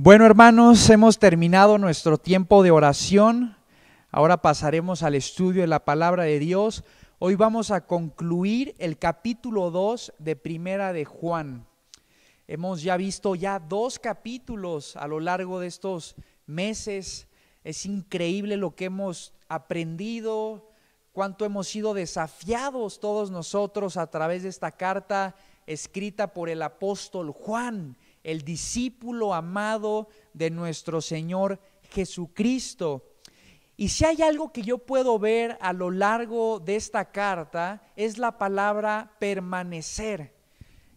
Bueno, hermanos, hemos terminado nuestro tiempo de oración. Ahora pasaremos al estudio de la palabra de Dios. Hoy vamos a concluir el capítulo 2 de Primera de Juan. Hemos ya visto ya dos capítulos a lo largo de estos meses. Es increíble lo que hemos aprendido, cuánto hemos sido desafiados todos nosotros a través de esta carta escrita por el apóstol Juan el discípulo amado de nuestro Señor Jesucristo. Y si hay algo que yo puedo ver a lo largo de esta carta, es la palabra permanecer.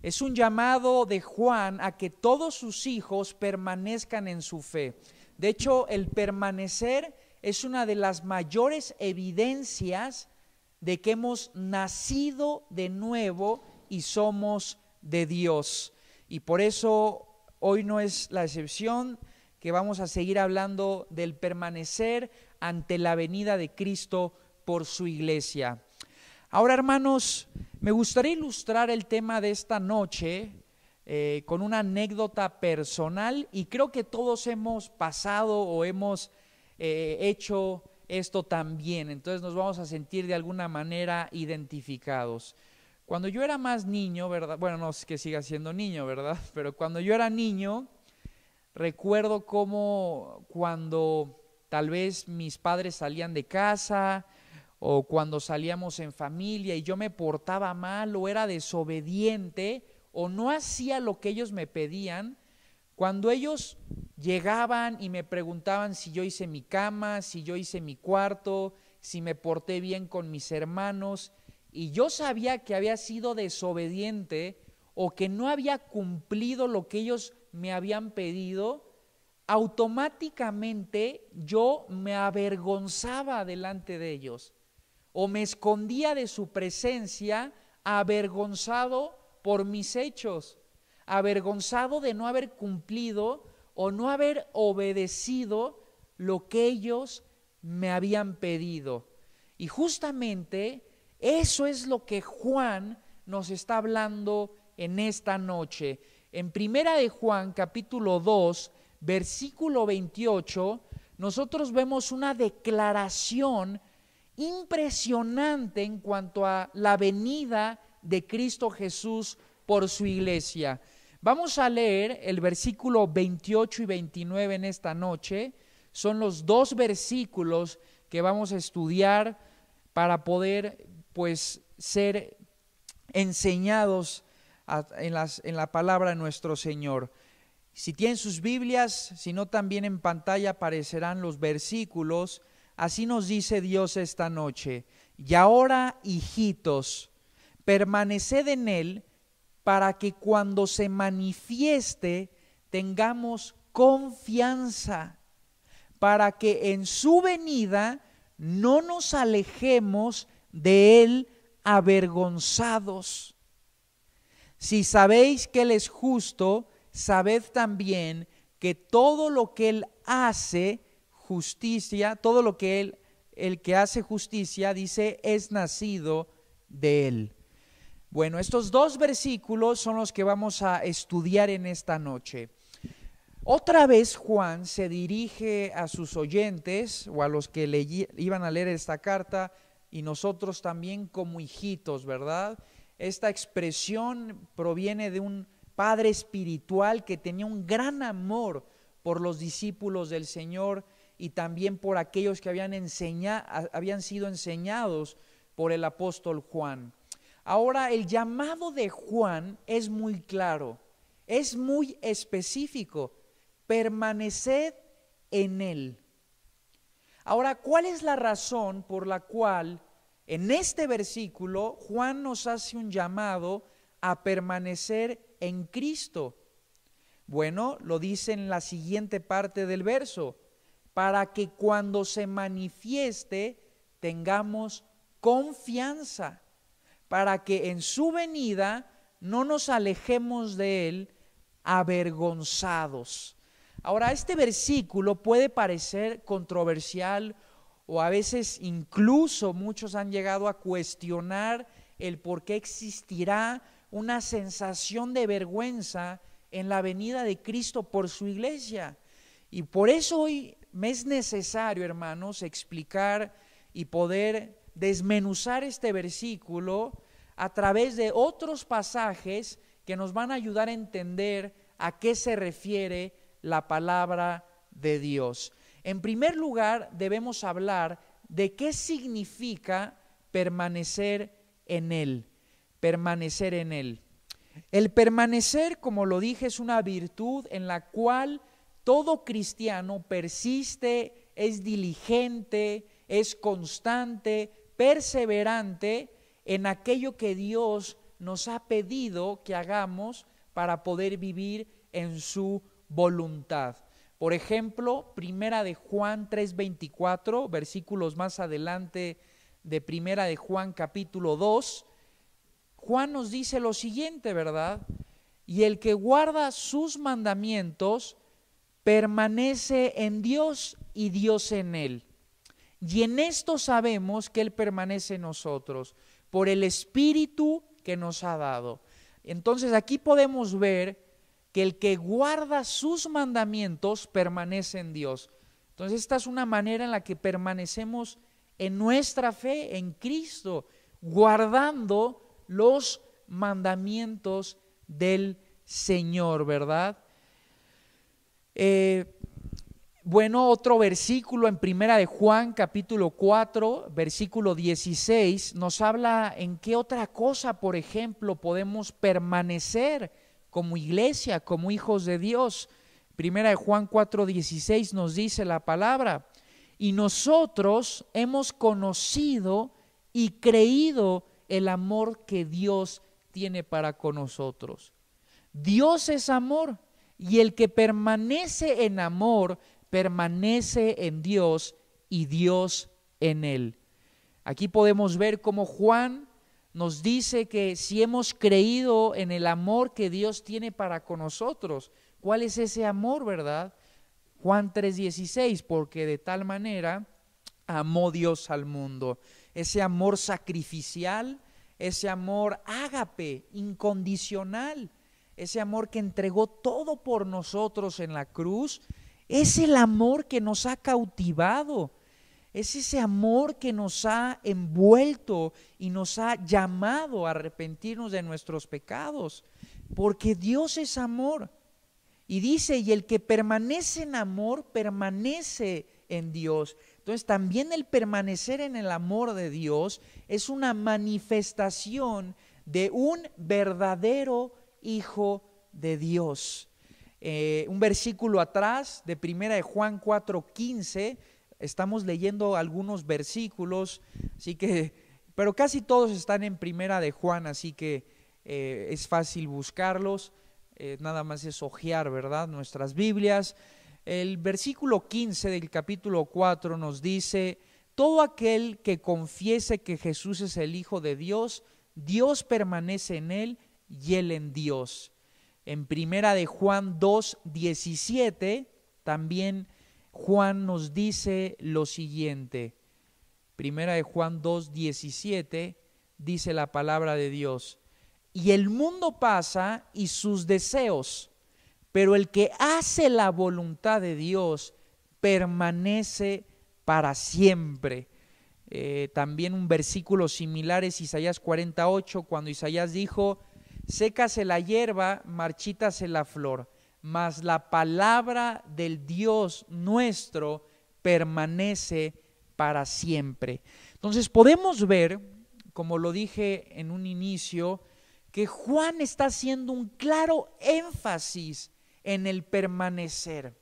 Es un llamado de Juan a que todos sus hijos permanezcan en su fe. De hecho, el permanecer es una de las mayores evidencias de que hemos nacido de nuevo y somos de Dios. Y por eso hoy no es la excepción que vamos a seguir hablando del permanecer ante la venida de Cristo por su iglesia. Ahora, hermanos, me gustaría ilustrar el tema de esta noche eh, con una anécdota personal y creo que todos hemos pasado o hemos eh, hecho esto también, entonces nos vamos a sentir de alguna manera identificados. Cuando yo era más niño, ¿verdad? Bueno, no es que siga siendo niño, ¿verdad? Pero cuando yo era niño, recuerdo cómo cuando tal vez mis padres salían de casa o cuando salíamos en familia y yo me portaba mal o era desobediente o no hacía lo que ellos me pedían, cuando ellos llegaban y me preguntaban si yo hice mi cama, si yo hice mi cuarto, si me porté bien con mis hermanos, y yo sabía que había sido desobediente o que no había cumplido lo que ellos me habían pedido, automáticamente yo me avergonzaba delante de ellos o me escondía de su presencia avergonzado por mis hechos, avergonzado de no haber cumplido o no haber obedecido lo que ellos me habían pedido. Y justamente eso es lo que Juan nos está hablando en esta noche. En primera de Juan, capítulo 2, versículo 28, nosotros vemos una declaración impresionante en cuanto a la venida de Cristo Jesús por su iglesia. Vamos a leer el versículo 28 y 29 en esta noche. Son los dos versículos que vamos a estudiar para poder pues ser enseñados en, las, en la palabra de nuestro Señor. Si tienen sus Biblias, si no también en pantalla aparecerán los versículos. Así nos dice Dios esta noche. Y ahora, hijitos, permaneced en Él para que cuando se manifieste tengamos confianza, para que en su venida no nos alejemos de él avergonzados. Si sabéis que él es justo, sabed también que todo lo que él hace justicia, todo lo que él, el que hace justicia, dice, es nacido de él. Bueno, estos dos versículos son los que vamos a estudiar en esta noche. Otra vez Juan se dirige a sus oyentes o a los que le iban a leer esta carta y nosotros también como hijitos, ¿verdad? Esta expresión proviene de un padre espiritual que tenía un gran amor por los discípulos del Señor y también por aquellos que habían, habían sido enseñados por el apóstol Juan. Ahora, el llamado de Juan es muy claro, es muy específico. Permaneced en él. Ahora, ¿cuál es la razón por la cual en este versículo, Juan nos hace un llamado a permanecer en Cristo. Bueno, lo dice en la siguiente parte del verso, para que cuando se manifieste tengamos confianza, para que en su venida no nos alejemos de él avergonzados. Ahora, este versículo puede parecer controversial o a veces incluso muchos han llegado a cuestionar el por qué existirá una sensación de vergüenza en la venida de Cristo por su iglesia. Y por eso hoy me es necesario, hermanos, explicar y poder desmenuzar este versículo a través de otros pasajes que nos van a ayudar a entender a qué se refiere la palabra de Dios. En primer lugar, debemos hablar de qué significa permanecer en Él. Permanecer en Él. El permanecer, como lo dije, es una virtud en la cual todo cristiano persiste, es diligente, es constante, perseverante en aquello que Dios nos ha pedido que hagamos para poder vivir en su voluntad. Por ejemplo, Primera de Juan 3:24, versículos más adelante de Primera de Juan capítulo 2, Juan nos dice lo siguiente, ¿verdad? Y el que guarda sus mandamientos permanece en Dios y Dios en él. Y en esto sabemos que Él permanece en nosotros, por el Espíritu que nos ha dado. Entonces aquí podemos ver que el que guarda sus mandamientos permanece en Dios. Entonces esta es una manera en la que permanecemos en nuestra fe en Cristo, guardando los mandamientos del Señor, ¿verdad? Eh, bueno, otro versículo en Primera de Juan, capítulo 4, versículo 16, nos habla en qué otra cosa, por ejemplo, podemos permanecer como iglesia, como hijos de Dios. Primera de Juan 4:16 nos dice la palabra, y nosotros hemos conocido y creído el amor que Dios tiene para con nosotros. Dios es amor y el que permanece en amor permanece en Dios y Dios en él. Aquí podemos ver cómo Juan nos dice que si hemos creído en el amor que Dios tiene para con nosotros, ¿cuál es ese amor, verdad? Juan 3:16, porque de tal manera amó Dios al mundo. Ese amor sacrificial, ese amor ágape, incondicional, ese amor que entregó todo por nosotros en la cruz, es el amor que nos ha cautivado es ese amor que nos ha envuelto y nos ha llamado a arrepentirnos de nuestros pecados, porque Dios es amor. Y dice, y el que permanece en amor, permanece en Dios. Entonces también el permanecer en el amor de Dios es una manifestación de un verdadero hijo de Dios. Eh, un versículo atrás de primera de Juan 4:15 estamos leyendo algunos versículos, así que, pero casi todos están en primera de Juan, así que eh, es fácil buscarlos, eh, nada más es hojear, ¿verdad? Nuestras Biblias. El versículo 15 del capítulo 4 nos dice, todo aquel que confiese que Jesús es el Hijo de Dios, Dios permanece en él y él en Dios. En primera de Juan 2, 17 también Juan nos dice lo siguiente. Primera de Juan 2, 17 dice la palabra de Dios. Y el mundo pasa y sus deseos, pero el que hace la voluntad de Dios permanece para siempre. Eh, también un versículo similar es Isaías 48, cuando Isaías dijo, sécase la hierba, marchítase la flor mas la palabra del Dios nuestro permanece para siempre. Entonces podemos ver, como lo dije en un inicio, que Juan está haciendo un claro énfasis en el permanecer.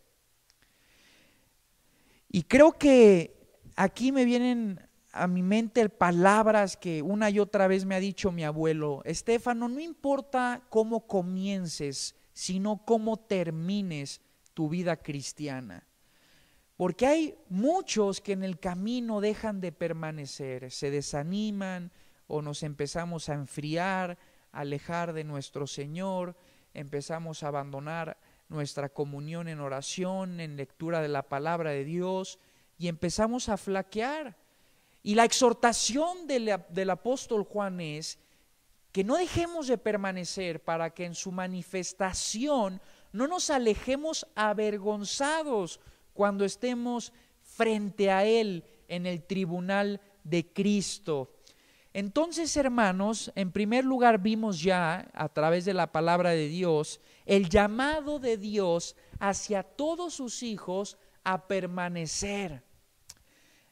Y creo que aquí me vienen a mi mente palabras que una y otra vez me ha dicho mi abuelo, Estefano, no importa cómo comiences, sino cómo termines tu vida cristiana. Porque hay muchos que en el camino dejan de permanecer, se desaniman o nos empezamos a enfriar, a alejar de nuestro Señor, empezamos a abandonar nuestra comunión en oración, en lectura de la palabra de Dios, y empezamos a flaquear. Y la exhortación del, del apóstol Juan es que no dejemos de permanecer para que en su manifestación no nos alejemos avergonzados cuando estemos frente a Él en el tribunal de Cristo. Entonces, hermanos, en primer lugar vimos ya, a través de la palabra de Dios, el llamado de Dios hacia todos sus hijos a permanecer.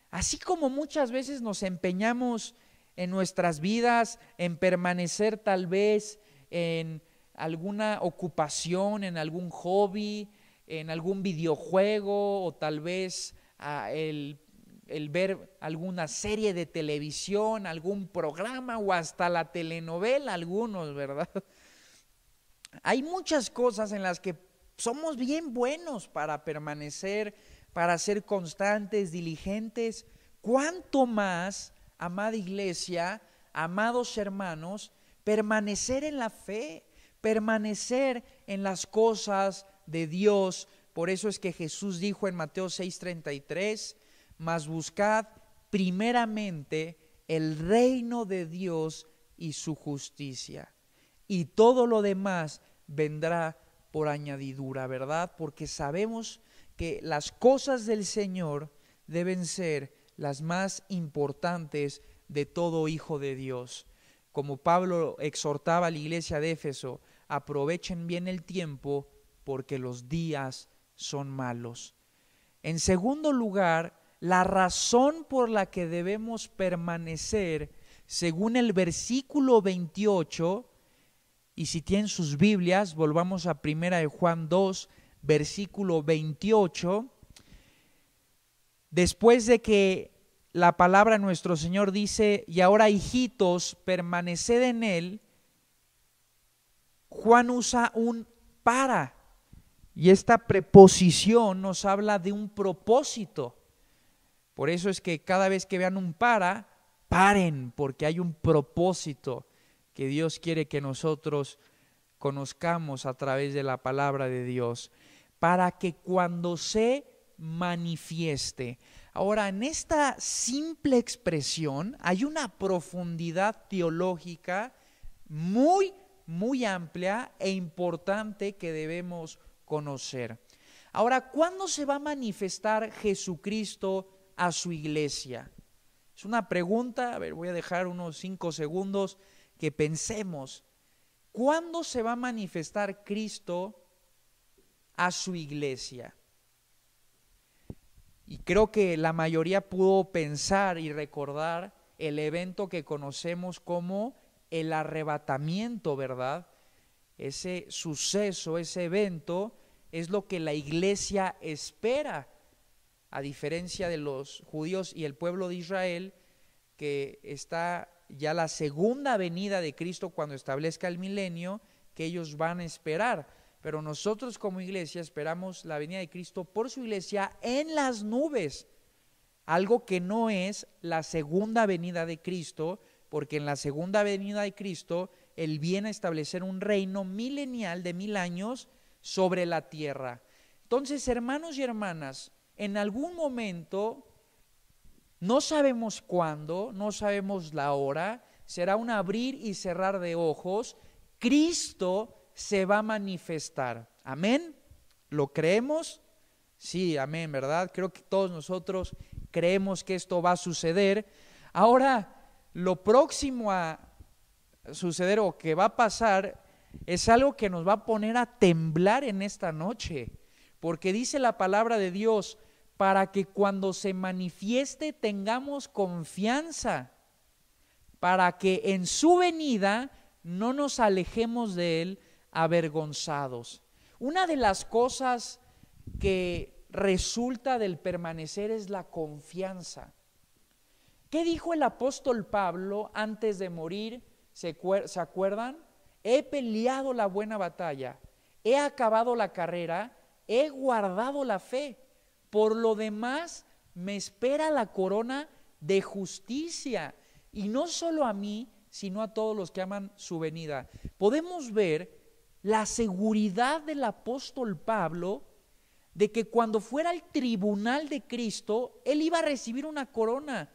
Así como muchas veces nos empeñamos en nuestras vidas, en permanecer tal vez en alguna ocupación, en algún hobby, en algún videojuego o tal vez ah, el, el, ver alguna serie de televisión, algún programa o hasta la telenovela, algunos, ¿verdad? Hay muchas cosas en las que somos bien buenos para permanecer, para ser constantes, diligentes. ¿Cuánto más amada iglesia, amados hermanos, permanecer en la fe, permanecer en las cosas de Dios. Por eso es que Jesús dijo en Mateo 6:33, mas buscad primeramente el reino de Dios y su justicia. Y todo lo demás vendrá por añadidura, ¿verdad? Porque sabemos que las cosas del Señor deben ser las más importantes de todo hijo de Dios. Como Pablo exhortaba a la iglesia de Éfeso, aprovechen bien el tiempo porque los días son malos. En segundo lugar, la razón por la que debemos permanecer, según el versículo 28, y si tienen sus Biblias, volvamos a primera de Juan 2, versículo 28, Después de que la palabra nuestro Señor dice, y ahora hijitos, permaneced en Él, Juan usa un para. Y esta preposición nos habla de un propósito. Por eso es que cada vez que vean un para, paren, porque hay un propósito que Dios quiere que nosotros conozcamos a través de la palabra de Dios, para que cuando se manifieste. Ahora, en esta simple expresión hay una profundidad teológica muy, muy amplia e importante que debemos conocer. Ahora, ¿cuándo se va a manifestar Jesucristo a su iglesia? Es una pregunta, a ver, voy a dejar unos cinco segundos que pensemos. ¿Cuándo se va a manifestar Cristo a su iglesia? Y creo que la mayoría pudo pensar y recordar el evento que conocemos como el arrebatamiento, ¿verdad? Ese suceso, ese evento, es lo que la iglesia espera, a diferencia de los judíos y el pueblo de Israel, que está ya la segunda venida de Cristo cuando establezca el milenio, que ellos van a esperar. Pero nosotros como iglesia esperamos la venida de Cristo por su iglesia en las nubes. Algo que no es la segunda venida de Cristo, porque en la segunda venida de Cristo Él viene a establecer un reino milenial de mil años sobre la tierra. Entonces, hermanos y hermanas, en algún momento, no sabemos cuándo, no sabemos la hora, será un abrir y cerrar de ojos, Cristo se va a manifestar. Amén. ¿Lo creemos? Sí, amén, ¿verdad? Creo que todos nosotros creemos que esto va a suceder. Ahora, lo próximo a suceder o que va a pasar es algo que nos va a poner a temblar en esta noche, porque dice la palabra de Dios, para que cuando se manifieste tengamos confianza, para que en su venida no nos alejemos de él, avergonzados. Una de las cosas que resulta del permanecer es la confianza. ¿Qué dijo el apóstol Pablo antes de morir? ¿Se, acuerdan? He peleado la buena batalla, he acabado la carrera, he guardado la fe. Por lo demás, me espera la corona de justicia. Y no solo a mí, sino a todos los que aman su venida. Podemos ver la seguridad del apóstol Pablo de que cuando fuera al tribunal de Cristo, él iba a recibir una corona,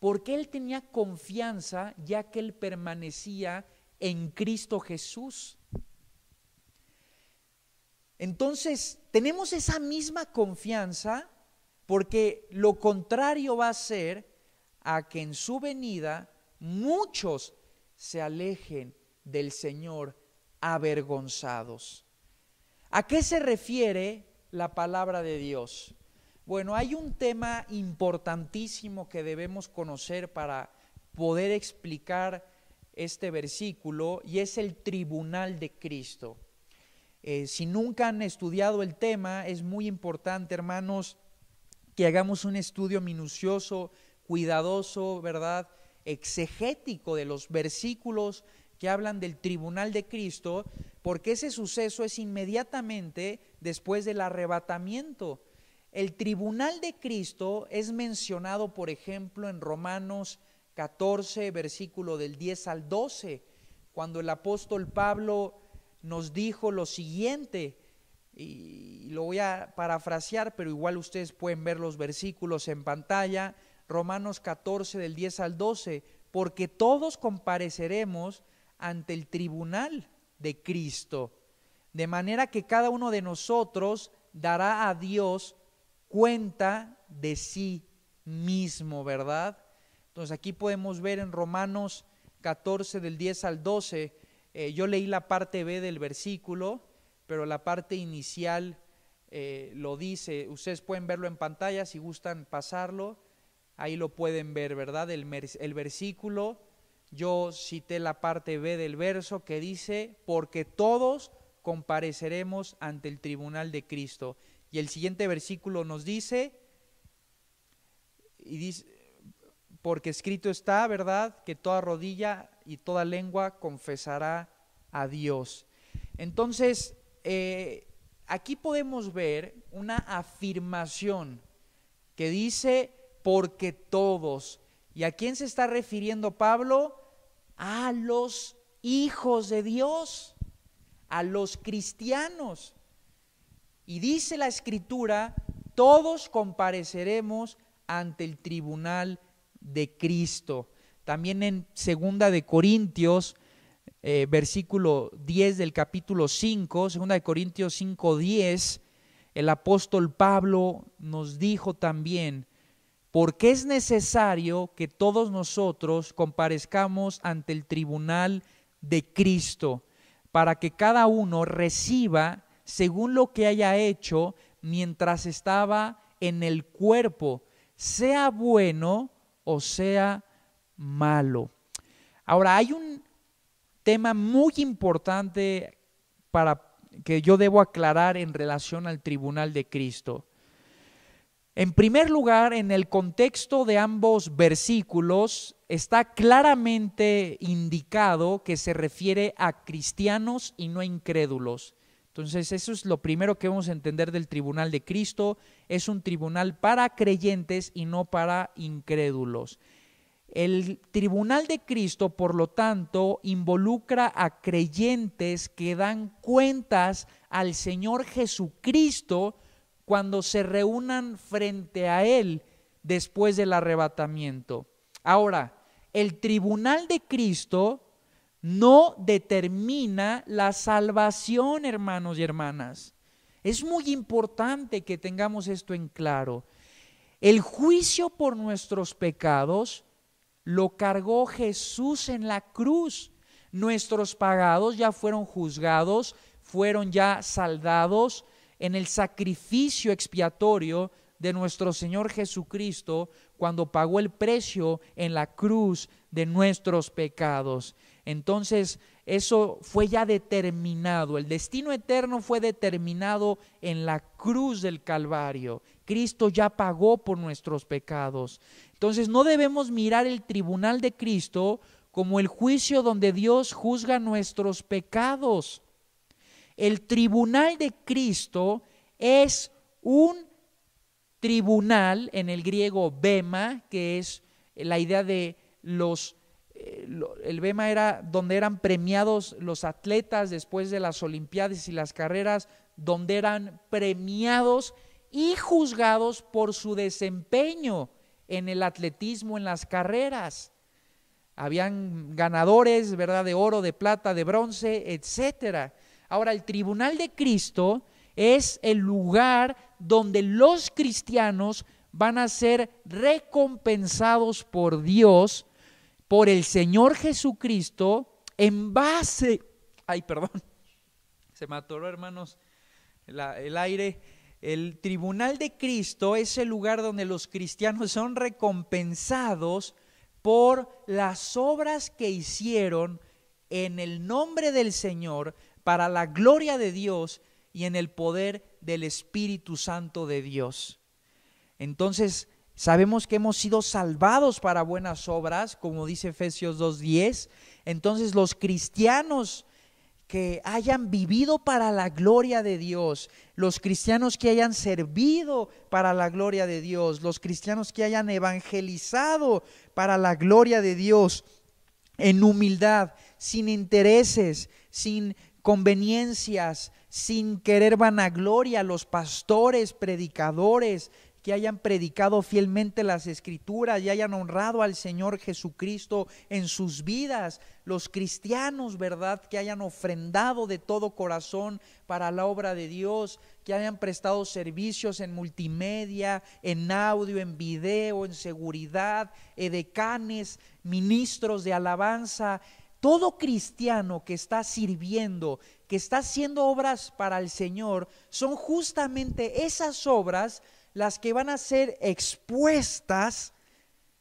porque él tenía confianza ya que él permanecía en Cristo Jesús. Entonces, tenemos esa misma confianza porque lo contrario va a ser a que en su venida muchos se alejen del Señor avergonzados. ¿A qué se refiere la palabra de Dios? Bueno, hay un tema importantísimo que debemos conocer para poder explicar este versículo y es el tribunal de Cristo. Eh, si nunca han estudiado el tema, es muy importante, hermanos, que hagamos un estudio minucioso, cuidadoso, ¿verdad? Exegético de los versículos que hablan del tribunal de Cristo, porque ese suceso es inmediatamente después del arrebatamiento. El tribunal de Cristo es mencionado, por ejemplo, en Romanos 14, versículo del 10 al 12, cuando el apóstol Pablo nos dijo lo siguiente, y lo voy a parafrasear, pero igual ustedes pueden ver los versículos en pantalla, Romanos 14 del 10 al 12, porque todos compareceremos ante el tribunal de Cristo, de manera que cada uno de nosotros dará a Dios cuenta de sí mismo, ¿verdad? Entonces aquí podemos ver en Romanos 14 del 10 al 12, eh, yo leí la parte B del versículo, pero la parte inicial eh, lo dice, ustedes pueden verlo en pantalla si gustan pasarlo, ahí lo pueden ver, ¿verdad? el versículo yo cité la parte B del verso que dice, porque todos compareceremos ante el tribunal de Cristo. Y el siguiente versículo nos dice, y dice, porque escrito está, ¿verdad?, que toda rodilla y toda lengua confesará a Dios. Entonces, eh, aquí podemos ver una afirmación que dice, porque todos. ¿Y a quién se está refiriendo Pablo? a los hijos de Dios, a los cristianos. Y dice la escritura, todos compareceremos ante el tribunal de Cristo. También en segunda de Corintios, eh, versículo 10 del capítulo 5, segunda de Corintios 5, 10, el apóstol Pablo nos dijo también porque es necesario que todos nosotros comparezcamos ante el tribunal de Cristo, para que cada uno reciba según lo que haya hecho mientras estaba en el cuerpo, sea bueno o sea malo. Ahora, hay un tema muy importante para que yo debo aclarar en relación al tribunal de Cristo. En primer lugar, en el contexto de ambos versículos está claramente indicado que se refiere a cristianos y no a incrédulos. Entonces, eso es lo primero que vamos a entender del tribunal de Cristo. Es un tribunal para creyentes y no para incrédulos. El tribunal de Cristo, por lo tanto, involucra a creyentes que dan cuentas al Señor Jesucristo cuando se reúnan frente a Él después del arrebatamiento. Ahora, el tribunal de Cristo no determina la salvación, hermanos y hermanas. Es muy importante que tengamos esto en claro. El juicio por nuestros pecados lo cargó Jesús en la cruz. Nuestros pagados ya fueron juzgados, fueron ya saldados, en el sacrificio expiatorio de nuestro Señor Jesucristo cuando pagó el precio en la cruz de nuestros pecados. Entonces, eso fue ya determinado, el destino eterno fue determinado en la cruz del Calvario. Cristo ya pagó por nuestros pecados. Entonces, no debemos mirar el tribunal de Cristo como el juicio donde Dios juzga nuestros pecados el tribunal de Cristo es un tribunal, en el griego bema, que es la idea de los eh, el Bema era donde eran premiados los atletas después de las Olimpiadas y las carreras, donde eran premiados y juzgados por su desempeño en el atletismo, en las carreras. Habían ganadores, ¿verdad? De oro, de plata, de bronce, etcétera. Ahora, el tribunal de Cristo es el lugar donde los cristianos van a ser recompensados por Dios, por el Señor Jesucristo, en base... Ay, perdón, se me atoró, hermanos, el aire. El tribunal de Cristo es el lugar donde los cristianos son recompensados por las obras que hicieron en el nombre del Señor para la gloria de Dios y en el poder del Espíritu Santo de Dios. Entonces, sabemos que hemos sido salvados para buenas obras, como dice Efesios 2.10. Entonces, los cristianos que hayan vivido para la gloria de Dios, los cristianos que hayan servido para la gloria de Dios, los cristianos que hayan evangelizado para la gloria de Dios, en humildad, sin intereses, sin conveniencias, sin querer vanagloria, los pastores, predicadores que hayan predicado fielmente las escrituras y hayan honrado al Señor Jesucristo en sus vidas, los cristianos, ¿verdad? Que hayan ofrendado de todo corazón para la obra de Dios, que hayan prestado servicios en multimedia, en audio, en video, en seguridad, edecanes, ministros de alabanza, todo cristiano que está sirviendo, que está haciendo obras para el Señor, son justamente esas obras las que van a ser expuestas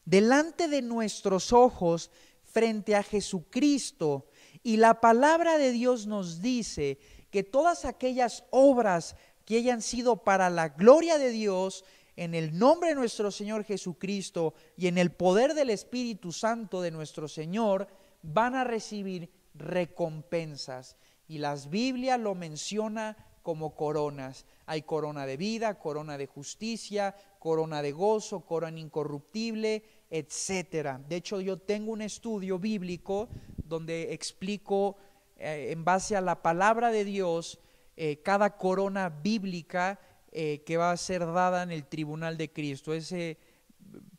delante de nuestros ojos frente a Jesucristo. Y la palabra de Dios nos dice que todas aquellas obras que hayan sido para la gloria de Dios, en el nombre de nuestro Señor Jesucristo y en el poder del Espíritu Santo de nuestro Señor, van a recibir recompensas. Y las Biblias lo menciona como coronas. Hay corona de vida, corona de justicia, corona de gozo, corona incorruptible, etcétera. De hecho, yo tengo un estudio bíblico donde explico eh, en base a la palabra de Dios eh, cada corona bíblica eh, que va a ser dada en el tribunal de Cristo. Ese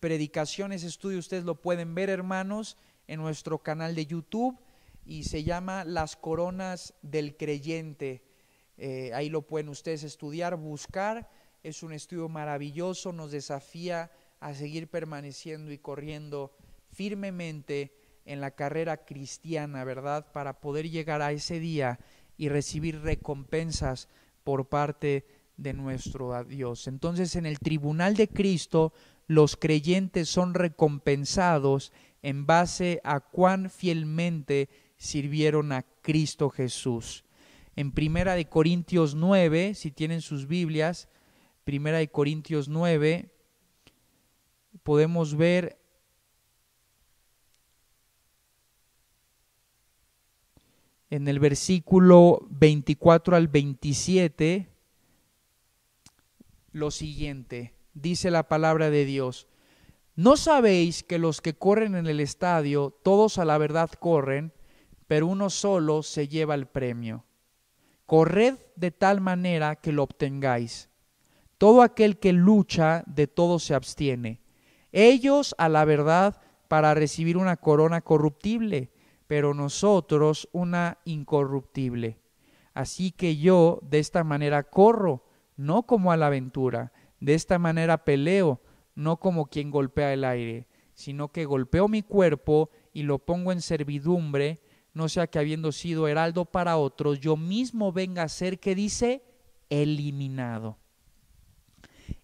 predicación, ese estudio, ustedes lo pueden ver, hermanos en nuestro canal de YouTube y se llama Las Coronas del Creyente. Eh, ahí lo pueden ustedes estudiar, buscar. Es un estudio maravilloso, nos desafía a seguir permaneciendo y corriendo firmemente en la carrera cristiana, ¿verdad? Para poder llegar a ese día y recibir recompensas por parte de nuestro Dios. Entonces, en el tribunal de Cristo, los creyentes son recompensados en base a cuán fielmente sirvieron a Cristo Jesús. En Primera de Corintios 9, si tienen sus Biblias, Primera de Corintios 9, podemos ver en el versículo 24 al 27 lo siguiente. Dice la palabra de Dios. ¿No sabéis que los que corren en el estadio, todos a la verdad corren, pero uno solo se lleva el premio? Corred de tal manera que lo obtengáis. Todo aquel que lucha, de todo se abstiene. Ellos a la verdad para recibir una corona corruptible, pero nosotros una incorruptible. Así que yo de esta manera corro, no como a la aventura, de esta manera peleo no como quien golpea el aire, sino que golpeo mi cuerpo y lo pongo en servidumbre, no sea que habiendo sido heraldo para otros, yo mismo venga a ser que dice eliminado.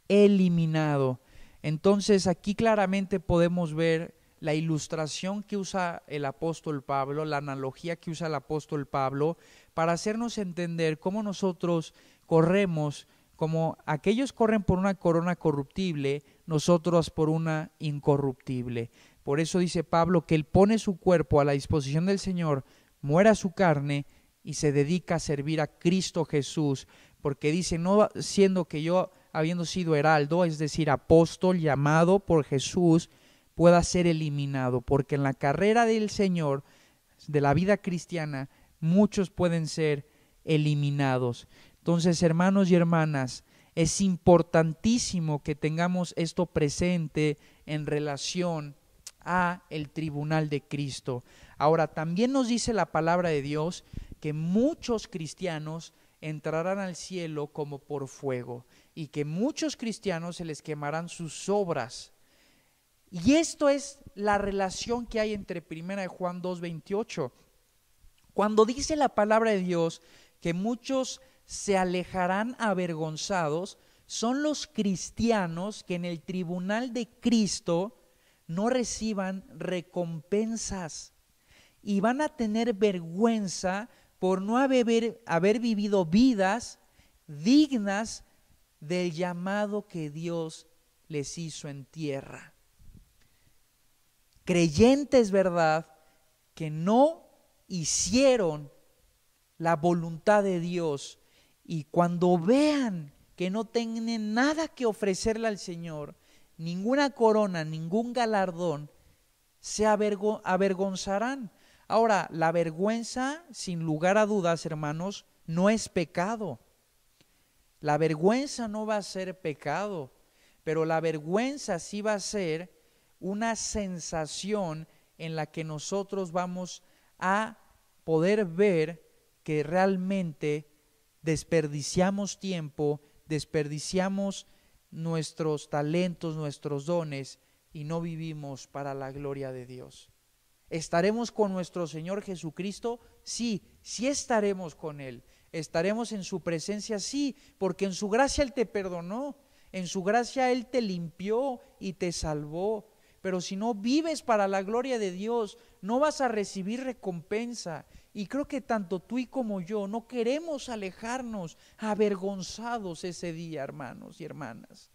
Eliminado. Entonces aquí claramente podemos ver la ilustración que usa el apóstol Pablo, la analogía que usa el apóstol Pablo, para hacernos entender cómo nosotros corremos, como aquellos corren por una corona corruptible, nosotros por una incorruptible. Por eso dice Pablo que él pone su cuerpo a la disposición del Señor, muera su carne y se dedica a servir a Cristo Jesús, porque dice, no siendo que yo, habiendo sido heraldo, es decir, apóstol llamado por Jesús, pueda ser eliminado, porque en la carrera del Señor, de la vida cristiana, muchos pueden ser eliminados. Entonces, hermanos y hermanas, es importantísimo que tengamos esto presente en relación a el tribunal de Cristo. Ahora, también nos dice la palabra de Dios que muchos cristianos entrarán al cielo como por fuego y que muchos cristianos se les quemarán sus obras. Y esto es la relación que hay entre primera de Juan 2:28. Cuando dice la palabra de Dios que muchos se alejarán avergonzados son los cristianos que en el tribunal de Cristo no reciban recompensas y van a tener vergüenza por no haber, vivido vidas dignas del llamado que Dios les hizo en tierra. Creyentes, ¿verdad?, que no hicieron la voluntad de Dios y cuando vean que no tienen nada que ofrecerle al Señor, ninguna corona, ningún galardón, se avergonzarán. Ahora, la vergüenza, sin lugar a dudas, hermanos, no es pecado. La vergüenza no va a ser pecado, pero la vergüenza sí va a ser una sensación en la que nosotros vamos a poder ver que realmente desperdiciamos tiempo, desperdiciamos nuestros talentos, nuestros dones y no vivimos para la gloria de Dios. ¿Estaremos con nuestro Señor Jesucristo? Sí, sí estaremos con Él. ¿Estaremos en su presencia? Sí, porque en su gracia Él te perdonó, en su gracia Él te limpió y te salvó. Pero si no vives para la gloria de Dios, no vas a recibir recompensa. Y creo que tanto tú y como yo no queremos alejarnos avergonzados ese día, hermanos y hermanas.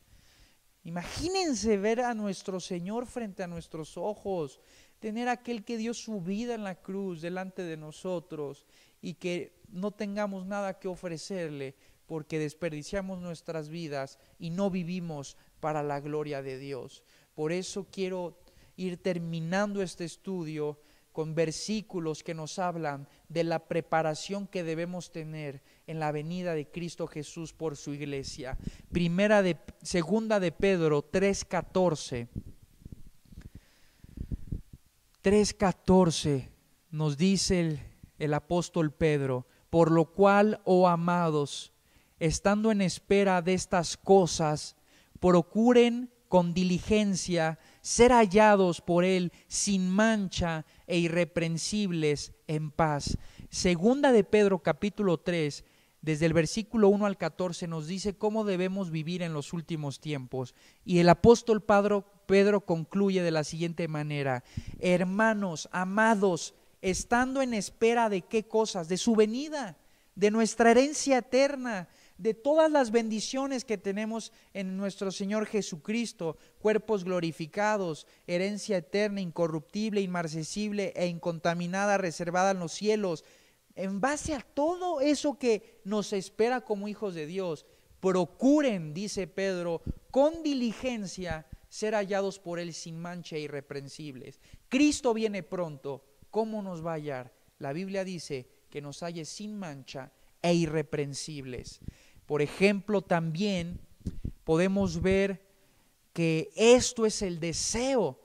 Imagínense ver a nuestro Señor frente a nuestros ojos, tener aquel que dio su vida en la cruz delante de nosotros y que no tengamos nada que ofrecerle porque desperdiciamos nuestras vidas y no vivimos para la gloria de Dios. Por eso quiero ir terminando este estudio con versículos que nos hablan de la preparación que debemos tener en la venida de Cristo Jesús por su iglesia. Primera de segunda de Pedro 3:14. 3:14 nos dice el, el apóstol Pedro, por lo cual, oh amados, estando en espera de estas cosas, procuren con diligencia ser hallados por él sin mancha e irreprensibles en paz. Segunda de Pedro capítulo 3, desde el versículo 1 al 14 nos dice cómo debemos vivir en los últimos tiempos. Y el apóstol Pedro, Pedro concluye de la siguiente manera, hermanos, amados, estando en espera de qué cosas, de su venida, de nuestra herencia eterna de todas las bendiciones que tenemos en nuestro Señor Jesucristo, cuerpos glorificados, herencia eterna, incorruptible, inmarcesible e incontaminada, reservada en los cielos. En base a todo eso que nos espera como hijos de Dios, procuren, dice Pedro, con diligencia ser hallados por Él sin mancha e irreprensibles. Cristo viene pronto. ¿Cómo nos va a hallar? La Biblia dice que nos halle sin mancha e irreprensibles. Por ejemplo, también podemos ver que esto es el deseo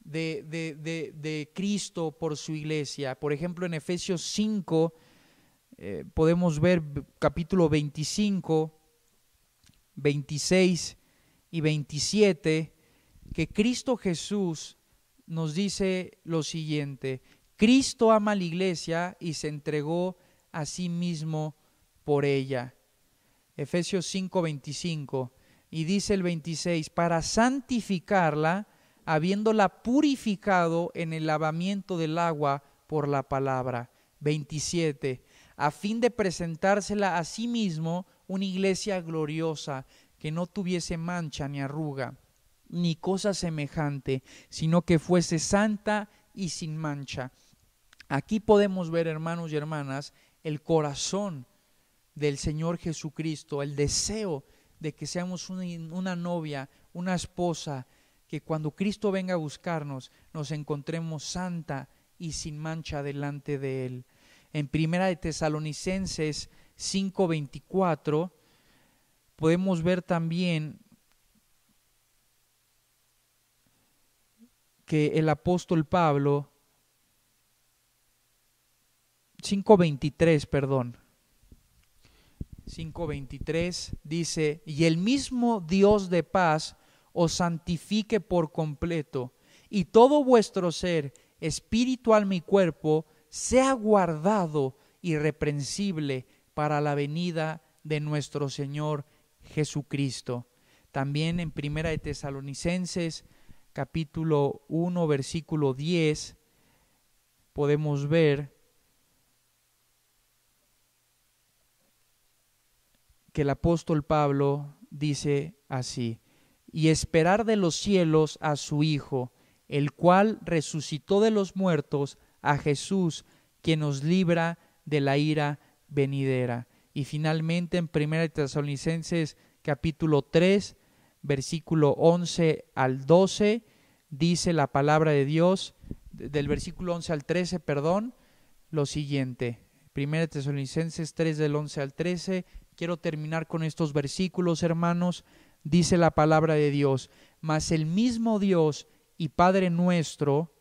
de, Cristo por su iglesia. Por ejemplo, en Efesios 5 eh, podemos ver capítulo 25, 26 y 27, que Cristo Jesús nos dice lo siguiente, Cristo ama a la iglesia y se entregó a sí mismo por ella. Efesios 5:25, y dice el 26, para santificarla, habiéndola purificado en el lavamiento del agua por la palabra. 27, a fin de presentársela a sí mismo una iglesia gloriosa, que no tuviese mancha ni arruga, ni cosa semejante, sino que fuese santa y sin mancha. Aquí podemos ver, hermanos y hermanas, el corazón del Señor Jesucristo, el deseo de que seamos una, novia, una esposa, que cuando Cristo venga a buscarnos nos encontremos santa y sin mancha delante de Él. En Primera de Tesalonicenses 5:24 podemos ver también que el apóstol Pablo 5:23, perdón, 5.23 dice, y el mismo Dios de paz os santifique por completo, y todo vuestro ser, espíritu, mi y cuerpo, sea guardado irreprensible para la venida de nuestro Señor Jesucristo. También en Primera de Tesalonicenses, capítulo 1, versículo 10, podemos ver que el apóstol Pablo dice así, y esperar de los cielos a su Hijo, el cual resucitó de los muertos a Jesús, que nos libra de la ira venidera. Y finalmente en 1 Tesalonicenses capítulo 3, versículo 11 al 12, dice la palabra de Dios, del versículo 11 al 13, perdón, lo siguiente. 1 Tesalonicenses 3 del 11 al 13 Quiero terminar con estos versículos, hermanos. Dice la palabra de Dios, mas el mismo Dios y Padre nuestro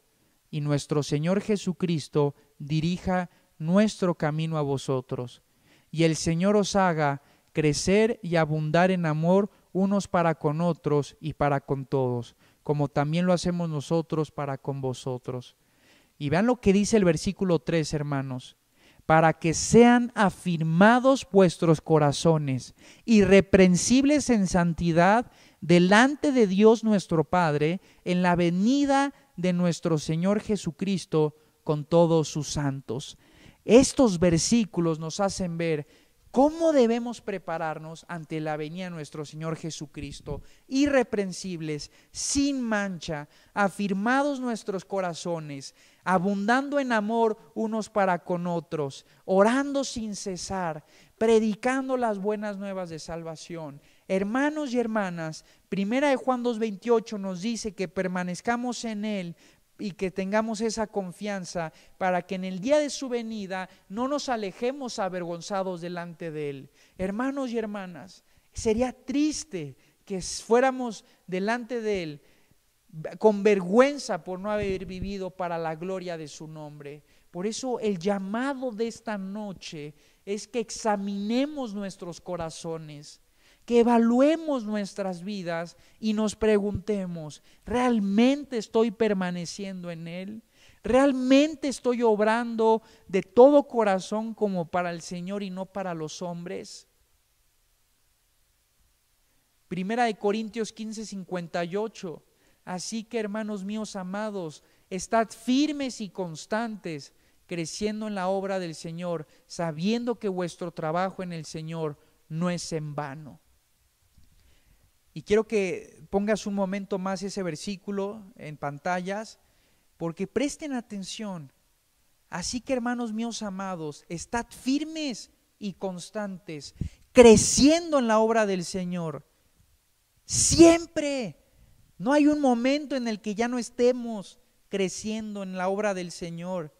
y nuestro Señor Jesucristo dirija nuestro camino a vosotros. Y el Señor os haga crecer y abundar en amor unos para con otros y para con todos, como también lo hacemos nosotros para con vosotros. Y vean lo que dice el versículo 3, hermanos para que sean afirmados vuestros corazones, irreprensibles en santidad delante de Dios nuestro Padre, en la venida de nuestro Señor Jesucristo con todos sus santos. Estos versículos nos hacen ver cómo debemos prepararnos ante la venida de nuestro Señor Jesucristo, irreprensibles, sin mancha, afirmados nuestros corazones, abundando en amor unos para con otros, orando sin cesar, predicando las buenas nuevas de salvación. Hermanos y hermanas, Primera de Juan 2:28 nos dice que permanezcamos en él y que tengamos esa confianza para que en el día de su venida no nos alejemos avergonzados delante de él. Hermanos y hermanas, sería triste que fuéramos delante de él con vergüenza por no haber vivido para la gloria de su nombre. Por eso el llamado de esta noche es que examinemos nuestros corazones, que evaluemos nuestras vidas y nos preguntemos, ¿realmente estoy permaneciendo en Él? ¿Realmente estoy obrando de todo corazón como para el Señor y no para los hombres? Primera de Corintios 15, 58 Así que, hermanos míos amados, estad firmes y constantes, creciendo en la obra del Señor, sabiendo que vuestro trabajo en el Señor no es en vano. Y quiero que pongas un momento más ese versículo en pantallas, porque presten atención. Así que, hermanos míos amados, estad firmes y constantes, creciendo en la obra del Señor. Siempre no hay un momento en el que ya no estemos creciendo en la obra del Señor,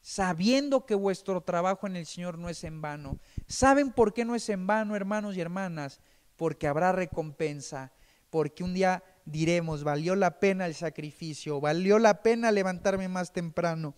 sabiendo que vuestro trabajo en el Señor no es en vano. ¿Saben por qué no es en vano, hermanos y hermanas? Porque habrá recompensa, porque un día diremos, valió la pena el sacrificio, valió la pena levantarme más temprano,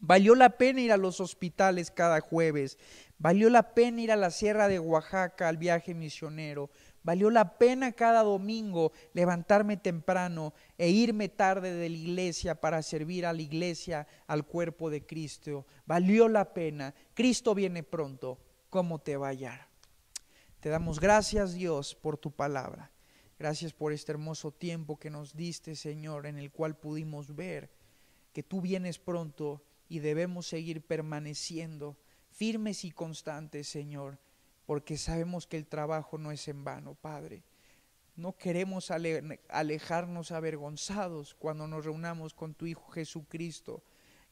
valió la pena ir a los hospitales cada jueves, valió la pena ir a la Sierra de Oaxaca al viaje misionero, Valió la pena cada domingo levantarme temprano e irme tarde de la iglesia para servir a la iglesia, al cuerpo de Cristo. Valió la pena. Cristo viene pronto. ¿Cómo te va a hallar? Te damos gracias Dios por tu palabra. Gracias por este hermoso tiempo que nos diste, Señor, en el cual pudimos ver que tú vienes pronto y debemos seguir permaneciendo firmes y constantes, Señor porque sabemos que el trabajo no es en vano, Padre. No queremos alejarnos avergonzados cuando nos reunamos con tu Hijo Jesucristo.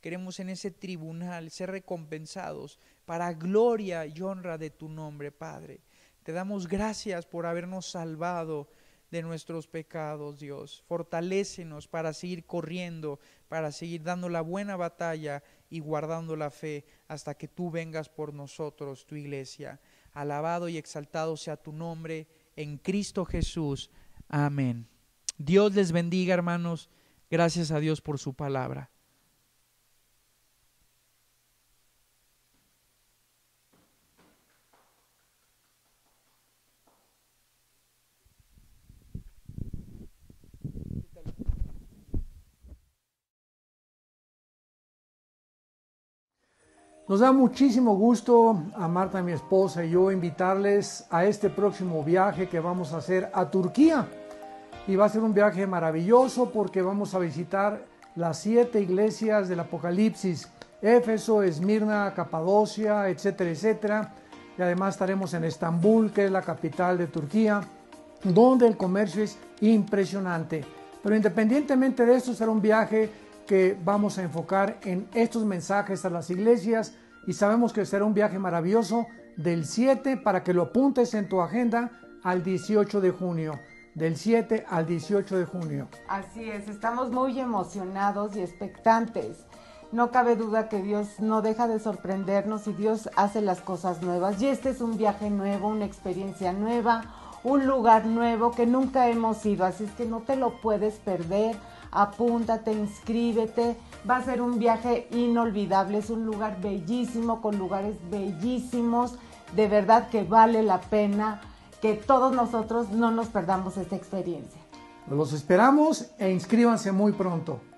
Queremos en ese tribunal ser recompensados para gloria y honra de tu nombre, Padre. Te damos gracias por habernos salvado de nuestros pecados, Dios. Fortalécenos para seguir corriendo, para seguir dando la buena batalla y guardando la fe hasta que tú vengas por nosotros, tu iglesia. Alabado y exaltado sea tu nombre en Cristo Jesús. Amén. Dios les bendiga, hermanos. Gracias a Dios por su palabra. Nos da muchísimo gusto a Marta, mi esposa y yo invitarles a este próximo viaje que vamos a hacer a Turquía. Y va a ser un viaje maravilloso porque vamos a visitar las siete iglesias del Apocalipsis, Éfeso, Esmirna, Capadocia, etcétera, etcétera. Y además estaremos en Estambul, que es la capital de Turquía, donde el comercio es impresionante. Pero independientemente de esto, será un viaje que vamos a enfocar en estos mensajes a las iglesias y sabemos que será un viaje maravilloso del 7 para que lo apuntes en tu agenda al 18 de junio. Del 7 al 18 de junio. Así es, estamos muy emocionados y expectantes. No cabe duda que Dios no deja de sorprendernos y Dios hace las cosas nuevas. Y este es un viaje nuevo, una experiencia nueva, un lugar nuevo que nunca hemos ido. Así es que no te lo puedes perder apúntate, inscríbete. Va a ser un viaje inolvidable, es un lugar bellísimo, con lugares bellísimos, de verdad que vale la pena que todos nosotros no nos perdamos esta experiencia. Los esperamos e inscríbanse muy pronto.